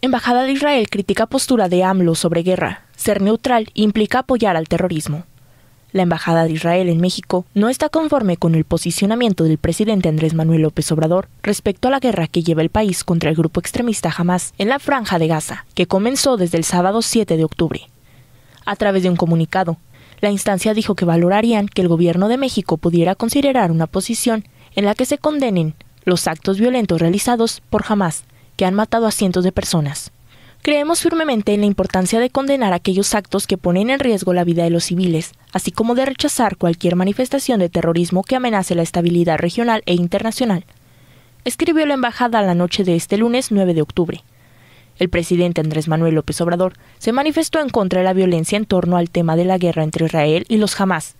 Embajada de Israel critica postura de AMLO sobre guerra. Ser neutral implica apoyar al terrorismo. La Embajada de Israel en México no está conforme con el posicionamiento del presidente Andrés Manuel López Obrador respecto a la guerra que lleva el país contra el grupo extremista Hamas en la franja de Gaza, que comenzó desde el sábado 7 de octubre. A través de un comunicado, la instancia dijo que valorarían que el gobierno de México pudiera considerar una posición en la que se condenen los actos violentos realizados por Hamas que han matado a cientos de personas. Creemos firmemente en la importancia de condenar aquellos actos que ponen en riesgo la vida de los civiles, así como de rechazar cualquier manifestación de terrorismo que amenace la estabilidad regional e internacional. Escribió la embajada la noche de este lunes 9 de octubre. El presidente Andrés Manuel López Obrador se manifestó en contra de la violencia en torno al tema de la guerra entre Israel y los Hamas,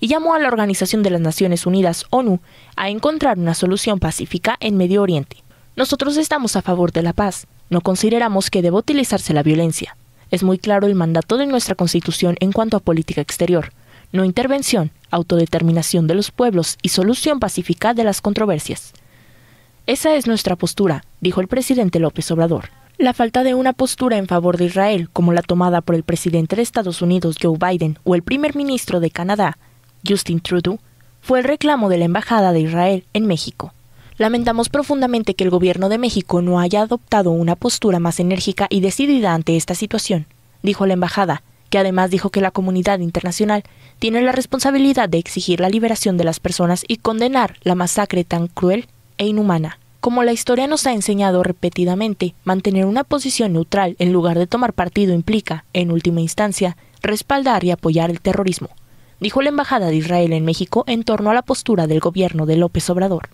y llamó a la Organización de las Naciones Unidas, ONU, a encontrar una solución pacífica en Medio Oriente. Nosotros estamos a favor de la paz, no consideramos que deba utilizarse la violencia. Es muy claro el mandato de nuestra Constitución en cuanto a política exterior, no intervención, autodeterminación de los pueblos y solución pacífica de las controversias. Esa es nuestra postura, dijo el presidente López Obrador. La falta de una postura en favor de Israel, como la tomada por el presidente de Estados Unidos Joe Biden o el primer ministro de Canadá, Justin Trudeau, fue el reclamo de la Embajada de Israel en México. Lamentamos profundamente que el Gobierno de México no haya adoptado una postura más enérgica y decidida ante esta situación, dijo la embajada, que además dijo que la comunidad internacional tiene la responsabilidad de exigir la liberación de las personas y condenar la masacre tan cruel e inhumana. Como la historia nos ha enseñado repetidamente, mantener una posición neutral en lugar de tomar partido implica, en última instancia, respaldar y apoyar el terrorismo, dijo la Embajada de Israel en México en torno a la postura del gobierno de López Obrador.